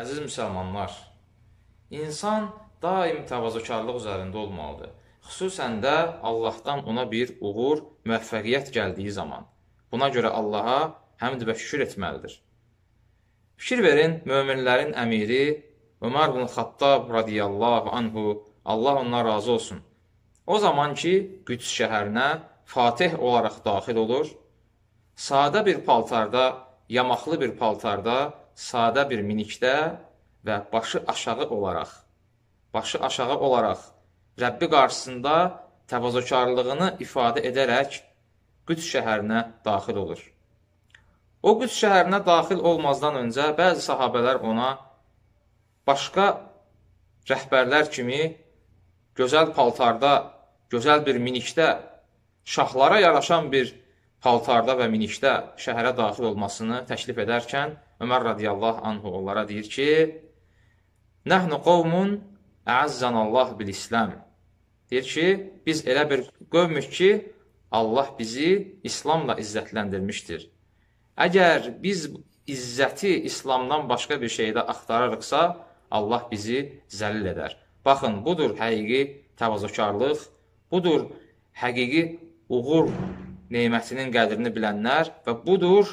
Əziz müsəlmanlar, insan daim təvazökarlıq üzərində olmalıdır. Xüsusən də Allahdan ona bir uğur, müvəffəqiyyət gəldiyi zaman. Buna görə Allaha həmd və şükür etməlidir. Fikir verin, möminlərin əmiri Ömər bin Xattab radiyallahu anhu, Allah ondan razı olsun. O zaman ki, Qüds şəhərinə Fatih olaraq daxil olur, sadə bir paltarda, yamaqlı bir paltarda sadə bir minikdə və başı aşağı olaraq, başı aşağı olaraq Rəbbi qarşısında təvazökarlığını ifadə edərək Qüds şəhərinə daxil olur. O Qüds şəhərinə daxil olmazdan öncə bəzi sahabələr ona başqa rəhbərlər kimi gözəl paltarda, gözəl bir minikdə, şahlara yaraşan bir paltarda və minikdə şəhərə daxil olmasını təklif edərkən Ömər radiyallahu anhu onlara deyir ki, Nəhnu qovmun əəzzənallah bil-İsləm. Deyir ki, biz elə bir qövmük ki, Allah bizi İslamla izzətləndirmişdir. Əgər biz izzəti İslamdan başqa bir şeydə axtararıqsa, Allah bizi zəlil edər. Baxın, budur həqiqi təvazökarlıq, budur həqiqi uğur nemətinin qədrini bilənlər və budur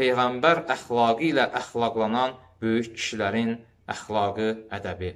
peyğəmbər əxlaqı ilə əxlaqlanan böyük kişilərin əxlaqı ədəbi.